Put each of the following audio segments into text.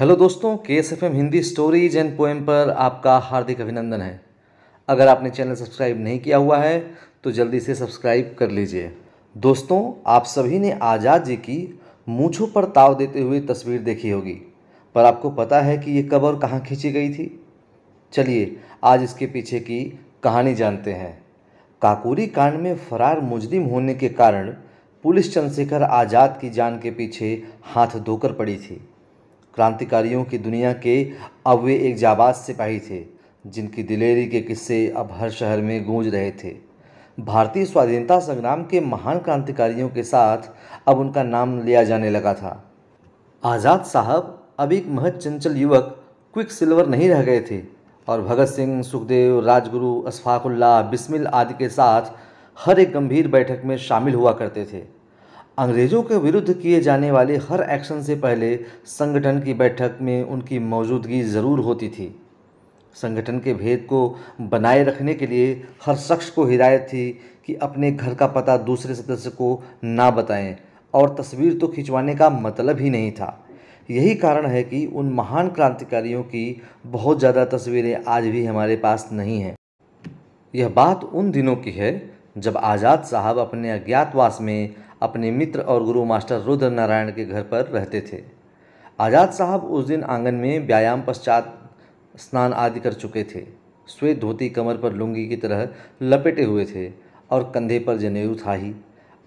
hello दोस्तों के S F M Hindi stories and poem पर आपका हार्दिक अभिनंदन है अगर आपने चैनल सब्सक्राइब नहीं किया हुआ है तो जल्दी से सब्सक्राइब कर लीजिए दोस्तों आप सभी ने आज़ाद जी की मूछों पर ताव देते हुए तस्वीर देखी होगी पर आपको पता है कि ये कब और कहाँ खींची गई थी चलिए आज इसके पीछे की कहानी जानते हैं काकोरी कांड में फरार मुजरिम होने के कारण पुलिस चंद्रशेखर आज़ाद की जान के पीछे हाथ धोकर पड़ी थी क्रांतिकारियों की दुनिया के अब वे एक जाबाज सिपाही थे जिनकी दिलेरी के किस्से अब हर शहर में गूंज रहे थे भारतीय स्वाधीनता संग्राम के महान क्रांतिकारियों के साथ अब उनका नाम लिया जाने लगा था आज़ाद साहब अब एक महज चंचल युवक क्विक सिल्वर नहीं रह गए थे और भगत सिंह सुखदेव राजगुरु अशफाकुल्ला बिस्मिल आदि के साथ हर एक गंभीर बैठक में शामिल हुआ करते थे अंग्रेज़ों के विरुद्ध किए जाने वाले हर एक्शन से पहले संगठन की बैठक में उनकी मौजूदगी ज़रूर होती थी संगठन के भेद को बनाए रखने के लिए हर शख्स को हिदायत थी कि अपने घर का पता दूसरे सदस्य को ना बताएं और तस्वीर तो खिंचवाने का मतलब ही नहीं था यही कारण है कि उन महान क्रांतिकारियों की बहुत ज़्यादा तस्वीरें आज भी हमारे पास नहीं हैं यह बात उन दिनों की है जब आज़ाद साहब अपने अज्ञातवास में अपने मित्र और गुरु मास्टर रुद्र नारायण के घर पर रहते थे आज़ाद साहब उस दिन आंगन में व्यायाम पश्चात स्नान आदि कर चुके थे श्वेत धोती कमर पर लुंगी की तरह लपेटे हुए थे और कंधे पर जनेऊ था ही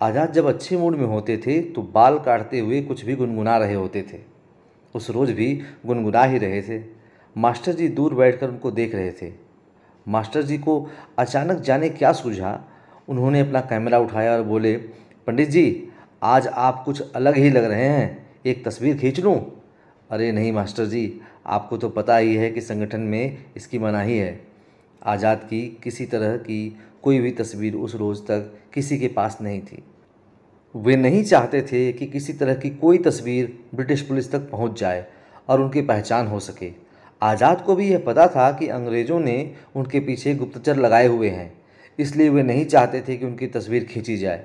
आज़ाद जब अच्छे मूड में होते थे तो बाल काटते हुए कुछ भी गुनगुना रहे होते थे उस रोज़ भी गुनगुना ही रहे थे मास्टर जी दूर बैठकर उनको देख रहे थे मास्टर जी को अचानक जाने क्या सूझा उन्होंने अपना कैमरा उठाया और बोले पंडित जी आज आप कुछ अलग ही लग रहे हैं एक तस्वीर खींच लूँ अरे नहीं मास्टर जी आपको तो पता ही है कि संगठन में इसकी मनाही है आज़ाद की किसी तरह की कोई भी तस्वीर उस रोज़ तक किसी के पास नहीं थी वे नहीं चाहते थे कि किसी तरह की कोई तस्वीर ब्रिटिश पुलिस तक पहुंच जाए और उनकी पहचान हो सके आज़ाद को भी यह पता था कि अंग्रेज़ों ने उनके पीछे गुप्तचर लगाए हुए हैं इसलिए वे नहीं चाहते थे कि उनकी तस्वीर खींची जाए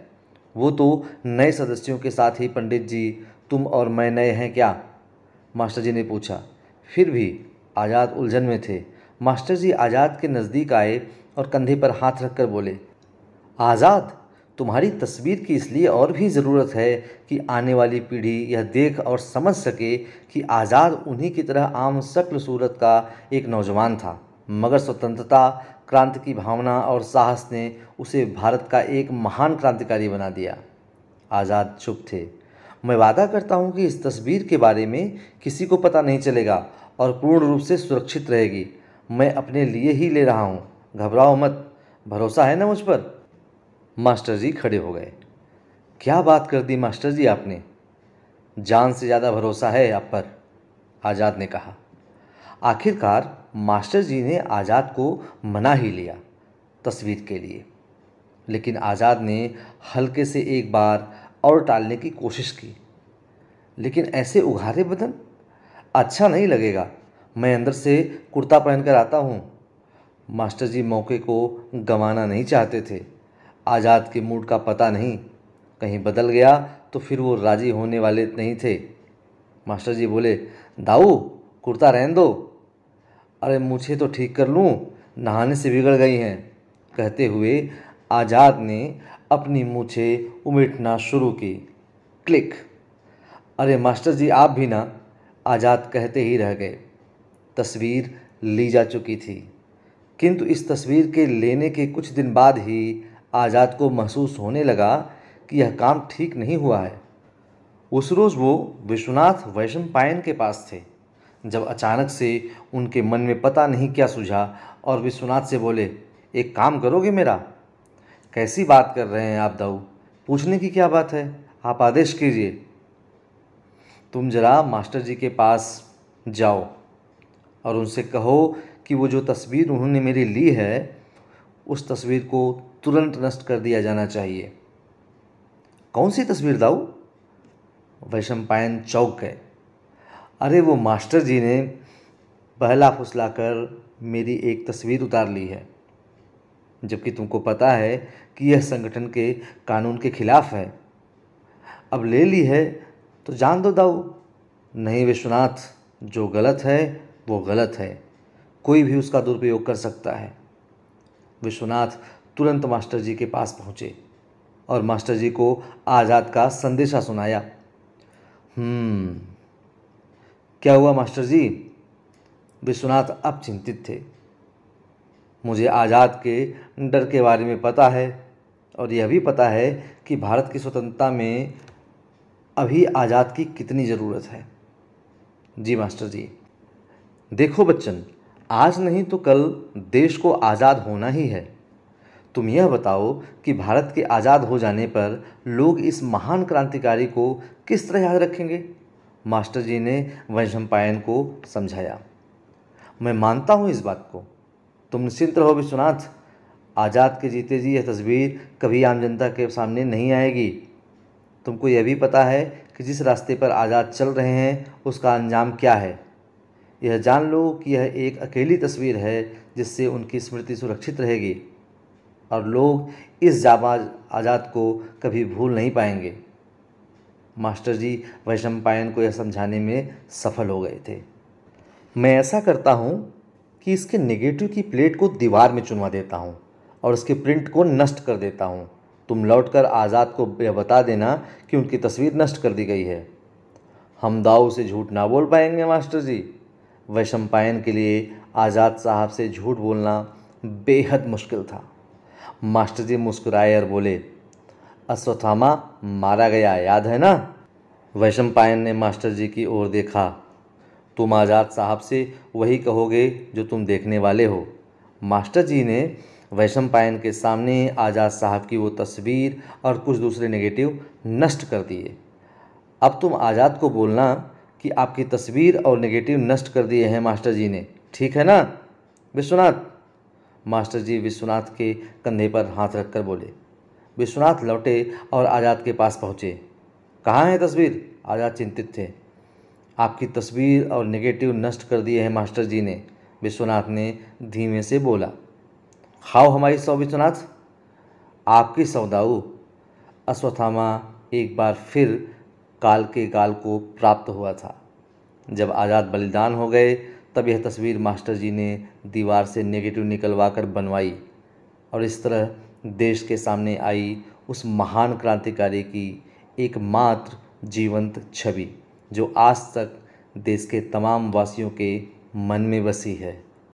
वो तो नए सदस्यों के साथ ही पंडित जी तुम और मैं नए हैं क्या मास्टर जी ने पूछा फिर भी आज़ाद उलझन में थे मास्टर जी आज़ाद के नज़दीक आए और कंधे पर हाथ रखकर बोले आज़ाद तुम्हारी तस्वीर की इसलिए और भी ज़रूरत है कि आने वाली पीढ़ी यह देख और समझ सके कि आज़ाद उन्हीं की तरह आम शक्ल सूरत का एक नौजवान था मगर स्वतंत्रता क्रांति की भावना और साहस ने उसे भारत का एक महान क्रांतिकारी बना दिया आज़ाद चुप थे मैं वादा करता हूँ कि इस तस्वीर के बारे में किसी को पता नहीं चलेगा और पूर्ण रूप से सुरक्षित रहेगी मैं अपने लिए ही ले रहा हूँ घबराओ मत भरोसा है ना मुझ पर मास्टर जी खड़े हो गए क्या बात कर दी मास्टर जी आपने जान से ज़्यादा भरोसा है आप पर आज़ाद ने कहा आखिरकार मास्टर जी ने आज़ाद को मना ही लिया तस्वीर के लिए लेकिन आज़ाद ने हल्के से एक बार और टालने की कोशिश की लेकिन ऐसे उघारे बदन अच्छा नहीं लगेगा मैं अंदर से कुर्ता पहनकर आता हूँ मास्टर जी मौके को गंवाना नहीं चाहते थे आज़ाद के मूड का पता नहीं कहीं बदल गया तो फिर वो राज़ी होने वाले नहीं थे मास्टर जी बोले दाऊ कुर्ता रहन दो अरे मुझे तो ठीक कर लूँ नहाने से बिगड़ गई हैं कहते हुए आज़ाद ने अपनी मुँछे उमेटना शुरू की क्लिक अरे मास्टर जी आप भी ना आज़ाद कहते ही रह गए तस्वीर ली जा चुकी थी किंतु इस तस्वीर के लेने के कुछ दिन बाद ही आज़ाद को महसूस होने लगा कि यह काम ठीक नहीं हुआ है उस रोज़ वो विश्वनाथ पायन के पास थे जब अचानक से उनके मन में पता नहीं क्या सूझा और विश्वनाथ से बोले एक काम करोगे मेरा कैसी बात कर रहे हैं आप दाऊ पूछने की क्या बात है आप आदेश कीजिए तुम जरा मास्टर जी के पास जाओ और उनसे कहो कि वो जो तस्वीर उन्होंने मेरी ली है उस तस्वीर को तुरंत नष्ट कर दिया जाना चाहिए कौन सी तस्वीर दाऊ वैशम पायन चौक है अरे वो मास्टर जी ने बहला फुसला कर मेरी एक तस्वीर उतार ली है जबकि तुमको पता है कि यह संगठन के कानून के खिलाफ है अब ले ली है तो जान दो दाऊ नहीं विश्वनाथ जो गलत है वो गलत है कोई भी उसका दुरुपयोग कर सकता है विश्वनाथ तुरंत मास्टर जी के पास पहुँचे और मास्टर जी को आज़ाद का संदेशा सुनाया हम्म क्या हुआ मास्टर जी विश्वनाथ अब चिंतित थे मुझे आज़ाद के डर के बारे में पता है और यह भी पता है कि भारत की स्वतंत्रता में अभी आज़ाद की कितनी ज़रूरत है जी मास्टर जी देखो बच्चन आज नहीं तो कल देश को आज़ाद होना ही है तुम यह बताओ कि भारत के आज़ाद हो जाने पर लोग इस महान क्रांतिकारी को किस तरह याद रखेंगे मास्टर जी ने वंशम्पायन को समझाया मैं मानता हूँ इस बात को तुम निश्चिंत रहो विश्वनाथ आज़ाद के जीते जी यह तस्वीर कभी आम जनता के सामने नहीं आएगी तुमको यह भी पता है कि जिस रास्ते पर आज़ाद चल रहे हैं उसका अंजाम क्या है यह जान लो कि यह एक अकेली तस्वीर है जिससे उनकी स्मृति सुरक्षित रहेगी और लोग इस जाबाज आज़ाद को कभी भूल नहीं पाएंगे मास्टर जी वैशम पायन को यह समझाने में सफल हो गए थे मैं ऐसा करता हूँ कि इसके नेगेटिव की प्लेट को दीवार में चुनवा देता हूँ और उसके प्रिंट को नष्ट कर देता हूँ तुम लौटकर आज़ाद को यह बता देना कि उनकी तस्वीर नष्ट कर दी गई है हम दाऊ से झूठ ना बोल पाएंगे मास्टर जी वैशम पायन के लिए आज़ाद साहब से झूठ बोलना बेहद मुश्किल था मास्टर जी मुस्कुराए और बोले अश्वत्थामा मारा गया याद है ना वैशम पायन ने मास्टर जी की ओर देखा तुम आज़ाद साहब से वही कहोगे जो तुम देखने वाले हो मास्टर जी ने वैशम पायन के सामने आज़ाद साहब की वो तस्वीर और कुछ दूसरे नेगेटिव नष्ट कर दिए अब तुम आज़ाद को बोलना कि आपकी तस्वीर और नेगेटिव नष्ट कर दिए हैं मास्टर जी ने ठीक है ना विश्वनाथ मास्टर जी विश्वनाथ के कंधे पर हाथ रखकर बोले विश्वनाथ लौटे और आज़ाद के पास पहुँचे कहाँ है तस्वीर आज़ाद चिंतित थे आपकी तस्वीर और नेगेटिव नष्ट कर दिए हैं मास्टर जी ने विश्वनाथ ने धीमे से बोला खाओ हमारी सौ विश्वनाथ आपकी सौदाऊ अश्वथामा एक बार फिर काल के काल को प्राप्त हुआ था जब आज़ाद बलिदान हो गए तब यह तस्वीर मास्टर जी ने दीवार से नेगेटिव निकलवा कर बनवाई और इस तरह देश के सामने आई उस महान क्रांतिकारी की एकमात्र जीवंत छवि जो आज तक देश के तमाम वासियों के मन में बसी है